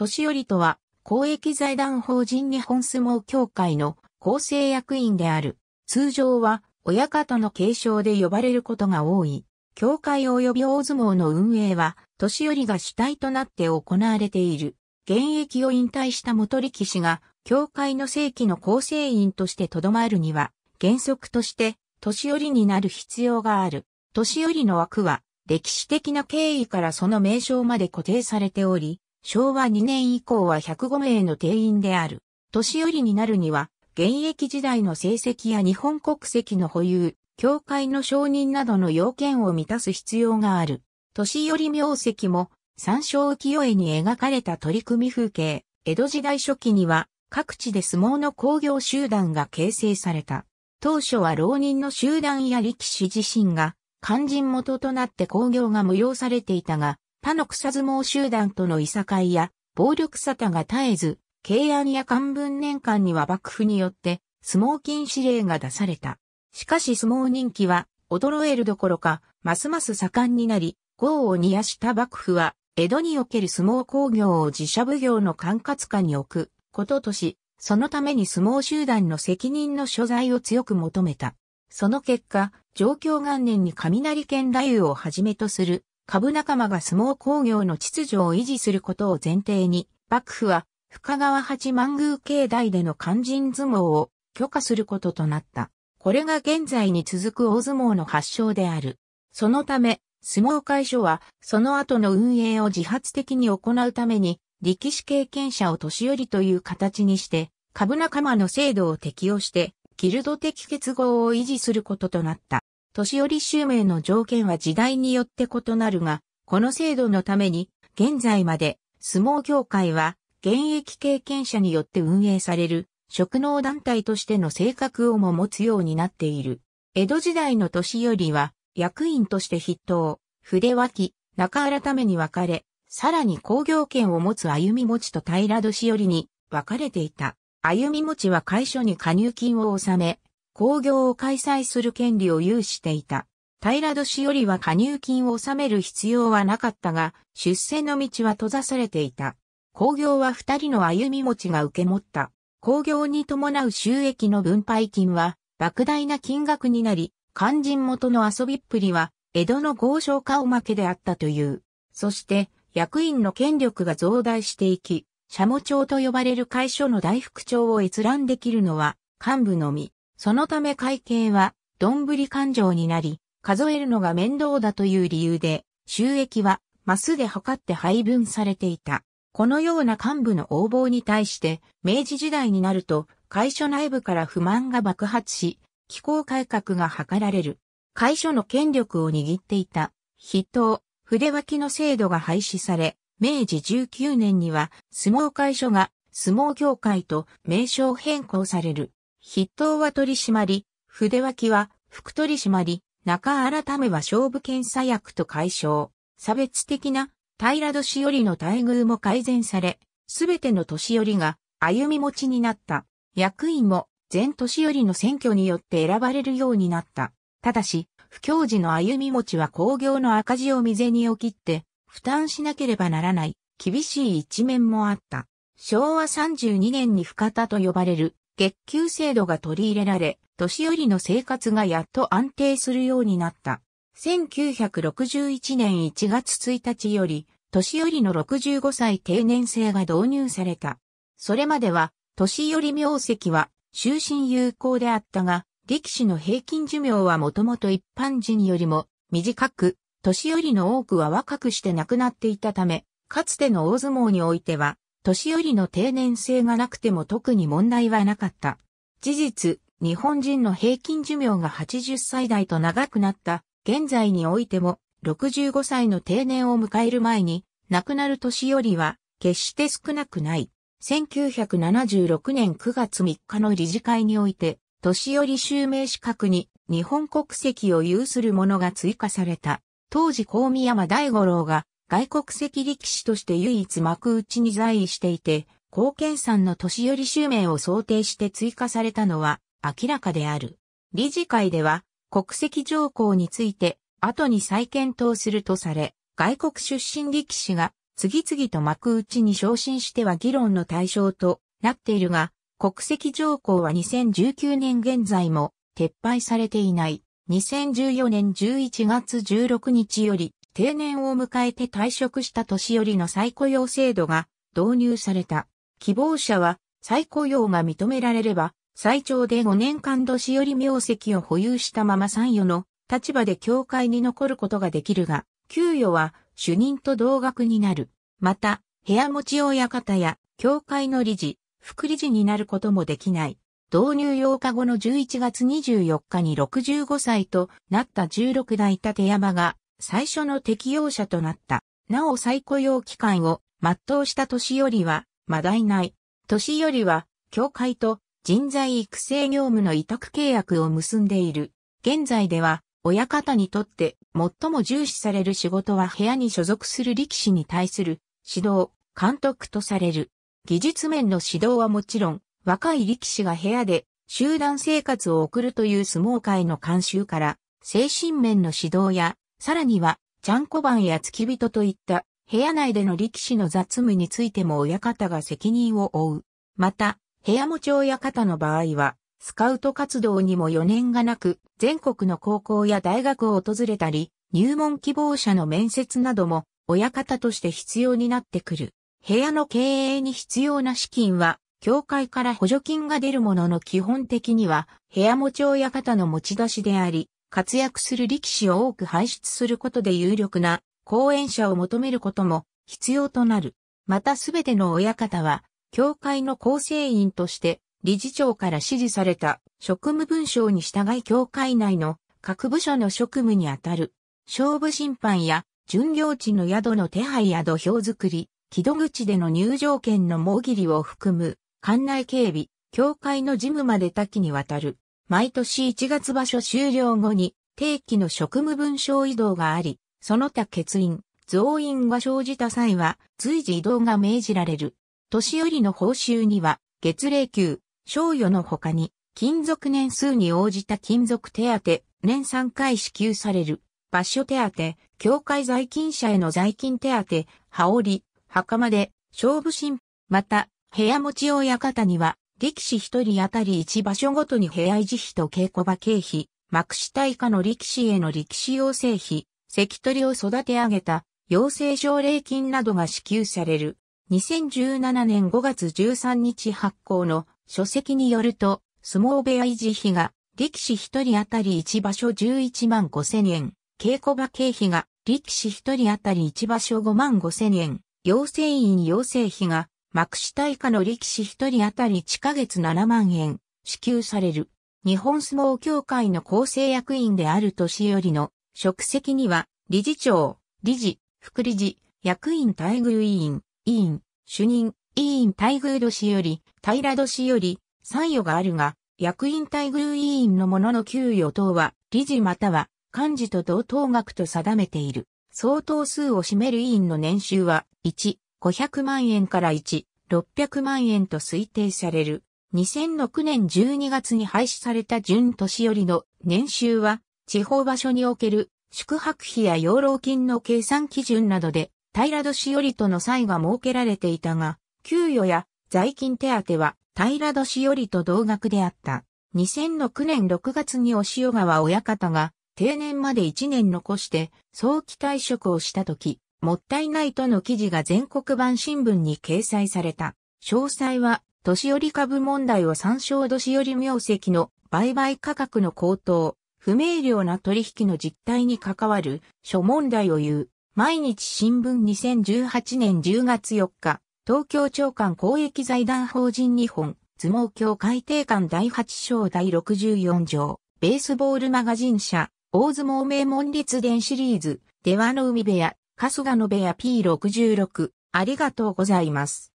年寄りとは、公益財団法人日本相撲協会の構成役員である。通常は、親方の継承で呼ばれることが多い。協会及び大相撲の運営は、年寄りが主体となって行われている。現役を引退した元力士が、協会の正規の構成員として留まるには、原則として、年寄りになる必要がある。年寄りの枠は、歴史的な経緯からその名称まで固定されており、昭和2年以降は105名の定員である。年寄りになるには、現役時代の成績や日本国籍の保有、教会の承認などの要件を満たす必要がある。年寄り名跡も、参照浮世絵に描かれた取り組み風景、江戸時代初期には、各地で相撲の工業集団が形成された。当初は浪人の集団や力士自身が、肝心元となって工業が無用されていたが、他の草相撲集団とのいさかいや、暴力沙汰が絶えず、慶安や漢文年間には幕府によって相撲禁止令が出された。しかし相撲人気は衰えるどころか、ますます盛んになり、豪を煮やした幕府は、江戸における相撲工業を自社奉行の管轄下に置くこととし、そのために相撲集団の責任の所在を強く求めた。その結果、状況元年に雷剣雷夫をはじめとする株仲間が相撲工業の秩序を維持することを前提に、幕府は深川八幡宮境内での肝心相撲を許可することとなった。これが現在に続く大相撲の発祥である。そのため、相撲会所は、その後の運営を自発的に行うために、力士経験者を年寄りという形にして、株仲間の制度を適用して、ギルド的結合を維持することとなった。年寄り襲名の条件は時代によって異なるが、この制度のために、現在まで相撲協会は現役経験者によって運営される職能団体としての性格をも持つようになっている。江戸時代の年寄りは役員として筆頭、筆脇、中改めに分かれ、さらに工業権を持つ歩み持ちと平年寄りに分かれていた。歩み持ちは会所に加入金を納め、工業を開催する権利を有していた。平戸市よりは加入金を納める必要はなかったが、出世の道は閉ざされていた。工業は二人の歩み持ちが受け持った。工業に伴う収益の分配金は、莫大な金額になり、肝心元の遊びっぷりは、江戸の豪商化おまけであったという。そして、役員の権力が増大していき、社務長と呼ばれる会所の大副長を閲覧できるのは、幹部のみ。そのため会計は、どんぶり勘定になり、数えるのが面倒だという理由で、収益は、マスで測って配分されていた。このような幹部の横暴に対して、明治時代になると、会所内部から不満が爆発し、機構改革が図られる。会所の権力を握っていた、筆頭、筆脇の制度が廃止され、明治19年には、相撲会所が相撲協会と名称変更される。筆頭は取締り、筆脇は副取締り、中改めは勝負検査役と解消。差別的な平戸しよりの待遇も改善され、すべての年寄りが歩み持ちになった。役員も全年寄りの選挙によって選ばれるようになった。ただし、不況時の歩み持ちは工業の赤字を未然に起きって、負担しなければならない、厳しい一面もあった。昭和32年に深田と呼ばれる月給制度が取り入れられ、年寄りの生活がやっと安定するようになった。1961年1月1日より、年寄りの65歳定年制が導入された。それまでは、年寄り名跡は終身有効であったが、力士の平均寿命はもともと一般人よりも短く、年寄りの多くは若くして亡くなっていたため、かつての大相撲においては、年寄りの定年制がなくても特に問題はなかった。事実、日本人の平均寿命が80歳代と長くなった現在においても65歳の定年を迎える前に亡くなる年寄りは決して少なくない。1976年9月3日の理事会において年寄り襲名資格に日本国籍を有するものが追加された。当時高宮山大五郎が外国籍力士として唯一幕内に在位していて、貢献んの年寄り襲名を想定して追加されたのは明らかである。理事会では国籍条項について後に再検討するとされ、外国出身力士が次々と幕内に昇進しては議論の対象となっているが、国籍条項は2019年現在も撤廃されていない。2014年11月16日より定年を迎えて退職した年寄りの再雇用制度が導入された。希望者は再雇用が認められれば、最長で5年間年寄り名跡を保有したまま参与の立場で教会に残ることができるが、給与は主任と同額になる。また、部屋持ち親方や教会の理事、副理事になることもできない。導入8日後の11月24日に65歳となった16代立山が最初の適用者となった。なお再雇用期間を全うした年よりは、まだいない。年よりは、協会と人材育成業務の委託契約を結んでいる。現在では、親方にとって最も重視される仕事は部屋に所属する力士に対する指導、監督とされる。技術面の指導はもちろん、若い力士が部屋で集団生活を送るという相撲界の慣習から、精神面の指導やさらには、ちゃんこ番や付き人といった部屋内での力士の雑務についても親方が責任を負う。また、部屋持ち親方の場合は、スカウト活動にも余念がなく、全国の高校や大学を訪れたり、入門希望者の面接なども、親方として必要になってくる。部屋の経営に必要な資金は、協会から補助金が出るものの基本的には、部屋持ち親方の持ち出しであり、活躍する力士を多く輩出することで有力な後援者を求めることも必要となる。またすべての親方は、協会の構成員として、理事長から指示された職務文書に従い協会内の各部署の職務にあたる。勝負審判や巡業地の宿の手配や土俵作り、木戸口での入場券の盲切りを含む、館内警備、教会の事務まで多岐にわたる。毎年1月場所終了後に定期の職務文書移動があり、その他欠員、増員が生じた際は随時移動が命じられる。年寄りの報酬には月齢給、賞与の他に、勤続年数に応じた勤続手当、年3回支給される、場所手当、境界在勤者への在勤手当、羽織、袴で、勝負心、また、部屋持ち親方には、力士一人当たり一場所ごとに部屋維持費と稽古場経費、幕下以下の力士への力士養成費、関取を育て上げた養成奨励金などが支給される。2017年5月13日発行の書籍によると、相撲部屋維持費が力士一人当たり一場所11万5千円、稽古場経費が力士一人当たり一場所5万5千円、養成員養成費が幕下以下の力士一人当たり地下月7万円、支給される。日本相撲協会の構成役員である年寄りの職責には、理事長、理事、副理事、役員待遇委員、委員、主任、委員待遇年寄り、平年寄り、参与があるが、役員待遇委員の者の給与等は、理事または、幹事と同等額と定めている。相当数を占める委員の年収は、1、500万円から1、600万円と推定される。2006年12月に廃止された準年寄りの年収は、地方場所における宿泊費や養老金の計算基準などで、平年寄りとの差異が設けられていたが、給与や在勤手当は平年寄りと同額であった。2006年6月にお塩川親方が定年まで1年残して早期退職をした時、もったいないとの記事が全国版新聞に掲載された。詳細は、年寄り株問題を参照年寄り名跡の売買価格の高騰、不明瞭な取引の実態に関わる諸問題を言う。毎日新聞2018年10月4日、東京長官公益財団法人日本、相撲協会定館第8章第64条、ベースボールマガジン社、大相撲名門立伝シリーズ、出羽の海部屋、春日野部屋 P66、ありがとうございます。